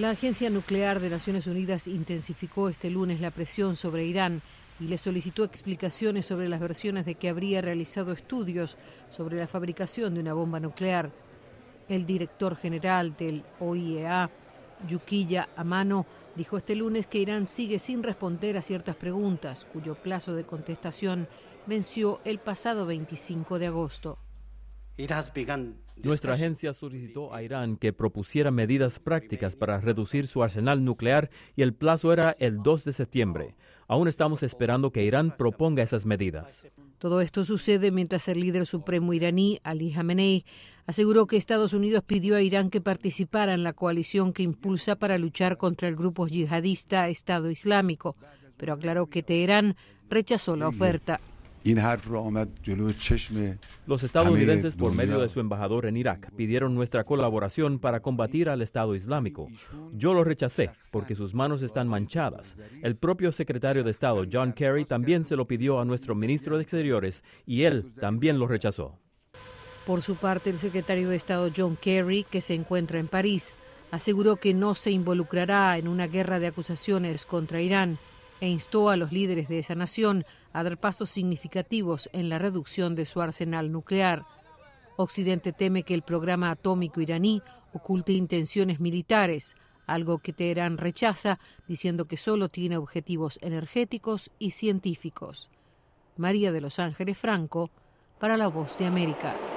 La Agencia Nuclear de Naciones Unidas intensificó este lunes la presión sobre Irán y le solicitó explicaciones sobre las versiones de que habría realizado estudios sobre la fabricación de una bomba nuclear. El director general del OIEA, Yukiya Amano, dijo este lunes que Irán sigue sin responder a ciertas preguntas, cuyo plazo de contestación venció el pasado 25 de agosto. Nuestra agencia solicitó a Irán que propusiera medidas prácticas para reducir su arsenal nuclear y el plazo era el 2 de septiembre. Aún estamos esperando que Irán proponga esas medidas. Todo esto sucede mientras el líder supremo iraní, Ali Khamenei, aseguró que Estados Unidos pidió a Irán que participara en la coalición que impulsa para luchar contra el grupo yihadista Estado Islámico, pero aclaró que Teherán rechazó la oferta. Los estadounidenses, por medio de su embajador en Irak, pidieron nuestra colaboración para combatir al Estado Islámico. Yo lo rechacé porque sus manos están manchadas. El propio secretario de Estado, John Kerry, también se lo pidió a nuestro ministro de Exteriores y él también lo rechazó. Por su parte, el secretario de Estado John Kerry, que se encuentra en París, aseguró que no se involucrará en una guerra de acusaciones contra Irán e instó a los líderes de esa nación a dar pasos significativos en la reducción de su arsenal nuclear. Occidente teme que el programa atómico iraní oculte intenciones militares, algo que Teherán rechaza, diciendo que solo tiene objetivos energéticos y científicos. María de los Ángeles Franco, para la Voz de América.